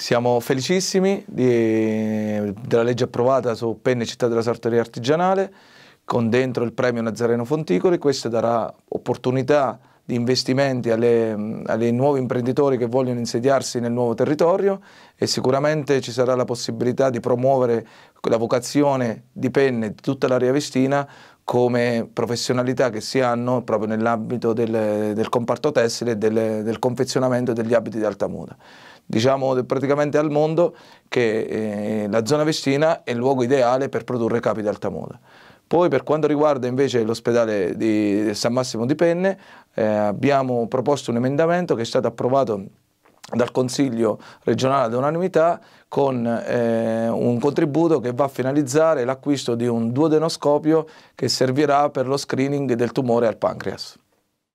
Siamo felicissimi di, della legge approvata su penne città della sartoria artigianale con dentro il premio Nazareno Fonticoli, questo darà opportunità di investimenti ai nuovi imprenditori che vogliono insediarsi nel nuovo territorio e sicuramente ci sarà la possibilità di promuovere la vocazione di Penne di tutta l'area vestina come professionalità che si hanno proprio nell'ambito del, del, comparto tessile e del, del confezionamento degli abiti di alta moda diciamo praticamente al mondo che eh, la zona vestina è il luogo ideale per produrre capi di alta moda. Poi per quanto riguarda invece l'ospedale di San Massimo di Penne eh, abbiamo proposto un emendamento che è stato approvato dal Consiglio regionale ad unanimità con eh, un contributo che va a finalizzare l'acquisto di un duodenoscopio che servirà per lo screening del tumore al pancreas.